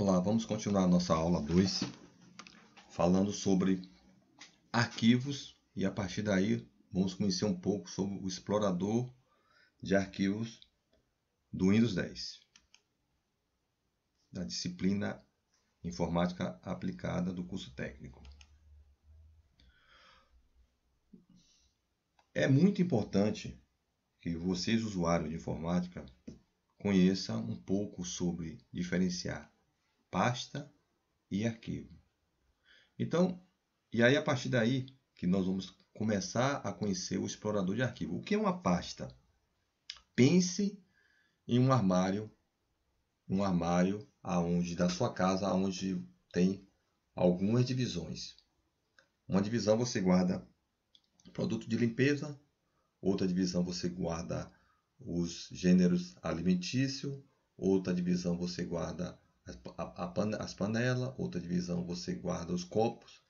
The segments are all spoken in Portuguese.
Olá, vamos continuar nossa aula 2 falando sobre arquivos e a partir daí vamos conhecer um pouco sobre o explorador de arquivos do Windows 10 da disciplina Informática Aplicada do curso técnico. É muito importante que vocês, usuários de informática, conheçam um pouco sobre diferenciar pasta e arquivo. Então, e aí a partir daí que nós vamos começar a conhecer o explorador de arquivo. O que é uma pasta? Pense em um armário, um armário aonde da sua casa, aonde tem algumas divisões. Uma divisão você guarda produto de limpeza, outra divisão você guarda os gêneros alimentício, outra divisão você guarda a, a as panelas, outra divisão você guarda os copos.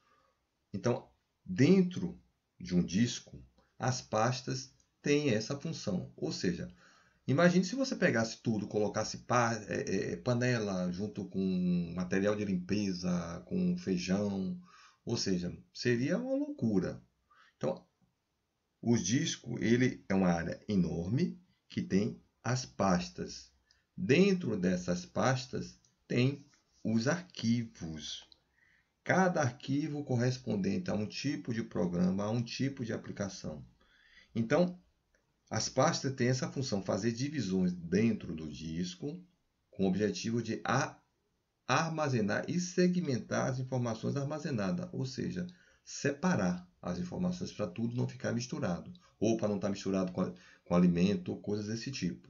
Então, dentro de um disco, as pastas têm essa função. Ou seja, imagine se você pegasse tudo, colocasse pa, é, é, é panela junto com material de limpeza, com feijão. Ou seja, seria uma loucura. Então, o disco ele é uma área enorme que tem as pastas. Dentro dessas pastas tem os arquivos. Cada arquivo correspondente a um tipo de programa, a um tipo de aplicação. Então, as pastas têm essa função, fazer divisões dentro do disco com o objetivo de armazenar e segmentar as informações armazenadas, ou seja, separar as informações para tudo não ficar misturado, ou para não estar misturado com, com alimento ou coisas desse tipo.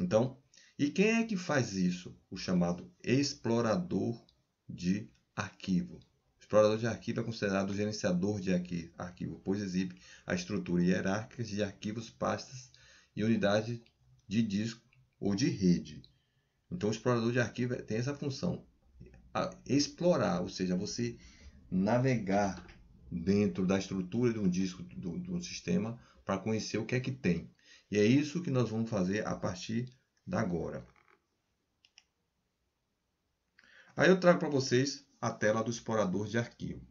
Então, e quem é que faz isso? O chamado explorador de arquivo. O explorador de arquivo é considerado o gerenciador de arquivo, pois exibe a estrutura hierárquica de arquivos, pastas e unidades de disco ou de rede. Então, o explorador de arquivo é, tem essa função: explorar, ou seja, você navegar dentro da estrutura de um disco, de um sistema, para conhecer o que é que tem. E é isso que nós vamos fazer a partir da Agora. Aí eu trago para vocês a tela do explorador de arquivo.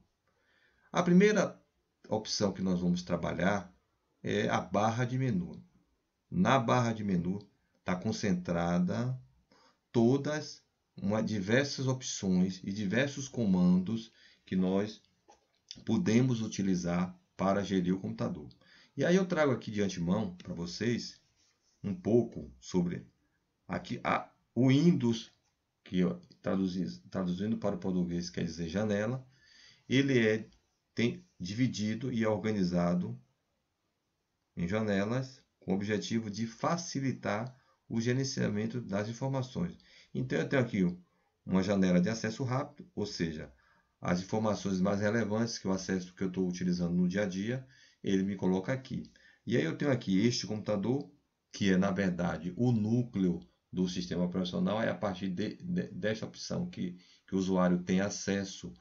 A primeira opção que nós vamos trabalhar é a barra de menu. Na barra de menu está concentrada todas uma, diversas opções e diversos comandos que nós podemos utilizar para gerir o computador. E aí eu trago aqui de antemão para vocês um pouco sobre Aqui, a, o Windows, que traduzindo, traduzindo para o português quer dizer janela, ele é tem, dividido e organizado em janelas com o objetivo de facilitar o gerenciamento das informações. Então, eu tenho aqui uma janela de acesso rápido, ou seja, as informações mais relevantes que o acesso que eu estou utilizando no dia a dia, ele me coloca aqui. E aí eu tenho aqui este computador, que é na verdade o núcleo do sistema operacional é a partir de, de, desta opção que, que o usuário tem acesso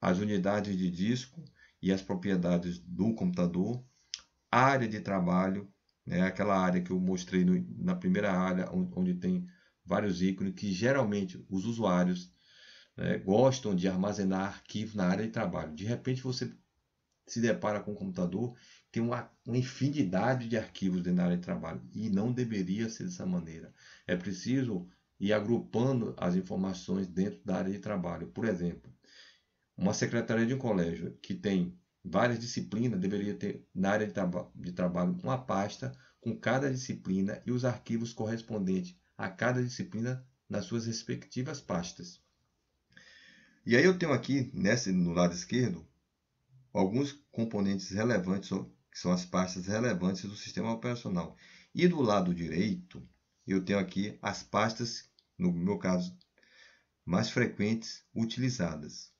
às unidades de disco e às propriedades do computador, área de trabalho, né, aquela área que eu mostrei no, na primeira área, onde, onde, tem vários ícones que geralmente os usuários né, gostam de armazenar arquivos na área de trabalho. De repente você se depara com um computador tem uma, uma, infinidade de arquivos dentro da área de trabalho e não deveria ser dessa maneira. É preciso ir agrupando as informações dentro da área de trabalho. Por exemplo, uma secretaria de um colégio que tem várias disciplinas deveria ter na área de, traba de trabalho uma pasta com cada disciplina e os arquivos correspondentes a cada disciplina nas suas respectivas pastas. E aí eu tenho aqui, nesse, no lado esquerdo, alguns componentes relevantes que são as pastas relevantes do sistema operacional. E do lado direito, eu tenho aqui as pastas, no meu caso, mais frequentes utilizadas.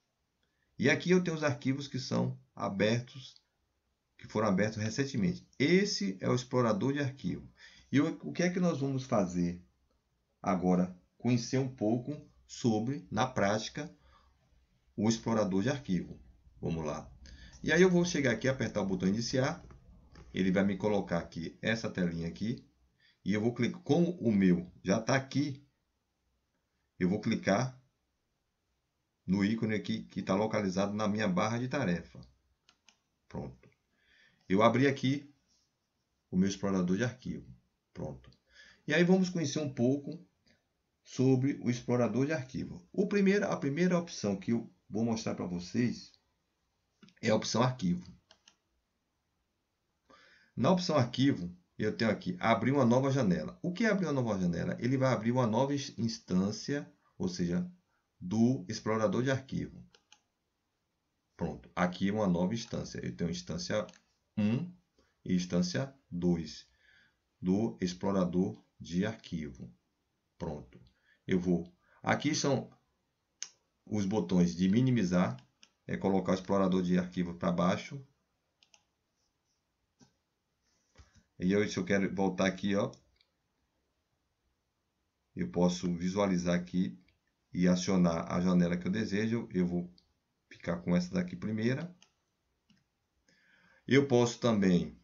E aqui eu tenho os arquivos que são abertos, que foram abertos recentemente. Esse é o explorador de arquivo. E o que é que nós vamos fazer agora? Conhecer um pouco sobre, na prática, o explorador de arquivo. Vamos lá. E aí eu vou chegar aqui, apertar o botão iniciar, ele vai me colocar aqui essa telinha aqui, e eu vou clicar, com o meu já está aqui, eu vou clicar no ícone aqui que está localizado na minha barra de tarefa. Pronto. Eu abri aqui o meu explorador de arquivo. Pronto. E aí vamos conhecer um pouco sobre o explorador de arquivo. O primeiro, a primeira opção que eu vou mostrar para vocês é a opção arquivo. Na opção arquivo, eu tenho aqui abrir uma nova janela. O que é abrir uma nova janela? Ele vai abrir uma nova instância, ou seja, do explorador de arquivo. Pronto, aqui uma nova instância. Eu tenho instância 1 e instância 2 do explorador de arquivo. Pronto. Eu vou. Aqui são os botões de minimizar é colocar o explorador de arquivo para baixo. E eu, se eu quero voltar aqui, ó, eu posso visualizar aqui e acionar a janela que eu desejo. Eu vou ficar com essa daqui primeira. Eu posso também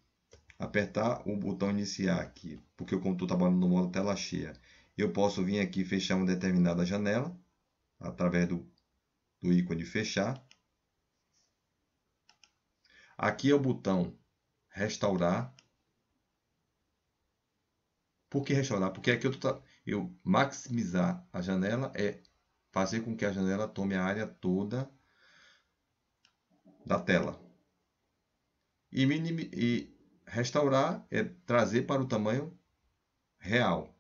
apertar o botão iniciar aqui, porque eu como estou trabalhando no modo tela cheia, eu posso vir aqui fechar uma determinada janela através do, do ícone fechar. Aqui é o botão restaurar. Por que restaurar? Porque aqui eu, tô, eu maximizar a janela é fazer com que a janela tome a área toda da tela. E, e restaurar é trazer para o tamanho real,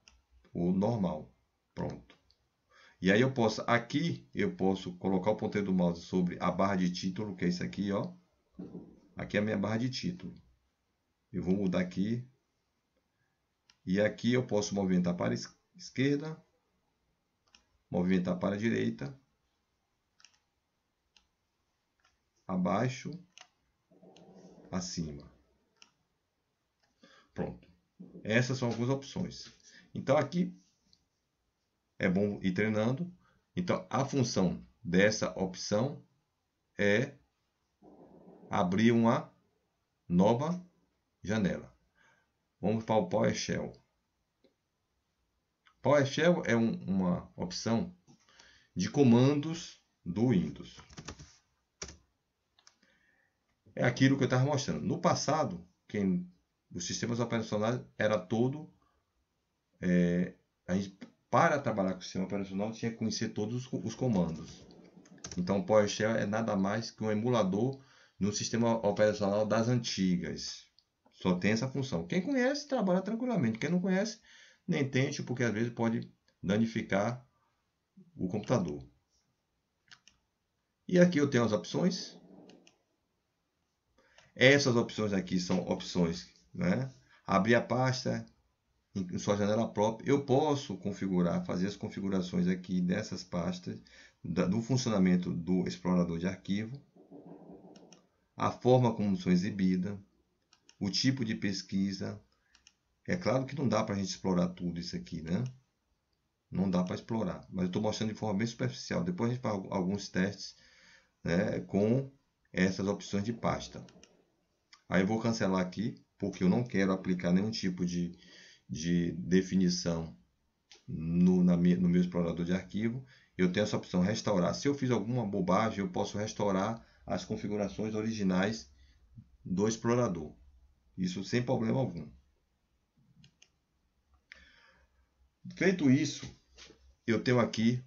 o normal. Pronto. E aí eu posso, aqui, eu posso colocar o ponteiro do mouse sobre a barra de título, que é isso aqui, ó. Aqui é a minha barra de título. Eu vou mudar aqui. E aqui eu posso movimentar para a esquerda, movimentar para a direita, abaixo, acima. Pronto. Essas são algumas opções. Então aqui é bom ir treinando. Então a função dessa opção é abrir uma nova janela. Vamos para o PowerShell. PowerShell é um, uma opção de comandos do Windows. É aquilo que eu estava mostrando. No passado, quem, os sistemas operacionais era todo... É, a gente, para trabalhar com o sistema operacional, tinha que conhecer todos os, os comandos. Então, o PowerShell é nada mais que um emulador no sistema operacional das antigas. Só tem essa função. Quem conhece, trabalha tranquilamente. Quem não conhece, nem tente, porque às vezes pode danificar o computador. E aqui eu tenho as opções. Essas opções aqui são opções, né? Abrir a pasta em sua janela própria. Eu posso configurar, fazer as configurações aqui dessas pastas, do funcionamento do explorador de arquivo a forma como são exibidas, o tipo de pesquisa. É claro que não dá para a gente explorar tudo isso aqui, né? Não dá para explorar, mas eu estou mostrando de forma bem superficial. Depois a gente faz alguns testes né, com essas opções de pasta. Aí eu vou cancelar aqui, porque eu não quero aplicar nenhum tipo de, de definição no, na, no meu explorador de arquivo. Eu tenho essa opção restaurar. Se eu fiz alguma bobagem, eu posso restaurar as configurações originais do explorador. Isso sem problema algum. Feito isso, eu tenho aqui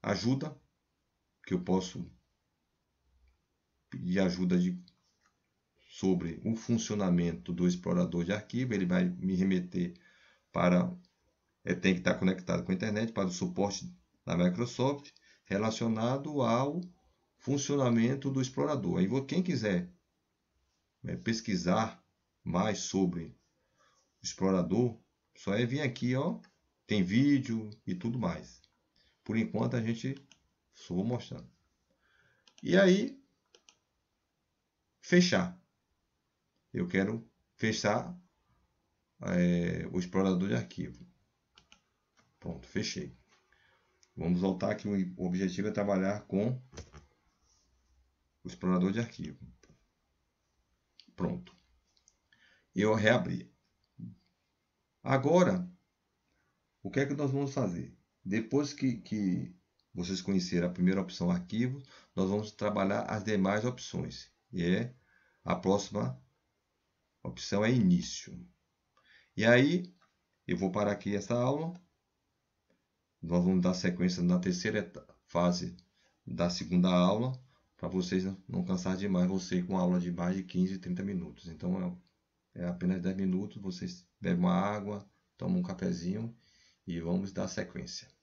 ajuda, que eu posso pedir ajuda de, sobre o funcionamento do explorador de arquivo. Ele vai me remeter para. É, tem que estar conectado com a internet para o suporte da Microsoft relacionado ao funcionamento do explorador. Aí quem quiser né, pesquisar mais sobre o explorador, só é vir aqui, ó, tem vídeo e tudo mais. Por enquanto a gente só vou mostrando. E aí fechar. Eu quero fechar é, o explorador de arquivo. Pronto, fechei. Vamos voltar aqui o objetivo é trabalhar com o explorador de arquivo. Pronto. Eu reabri. Agora, o que é que nós vamos fazer? Depois que, que vocês conhecerem a primeira opção arquivo, nós vamos trabalhar as demais opções. E é a próxima opção é início. E aí, eu vou parar aqui essa aula. Nós vamos dar sequência na terceira fase da segunda aula, para vocês não cansar demais você com aula de mais de 15, 30 minutos. Então é, é apenas 10 minutos, vocês bebem uma água, tomam um cafezinho e vamos dar sequência.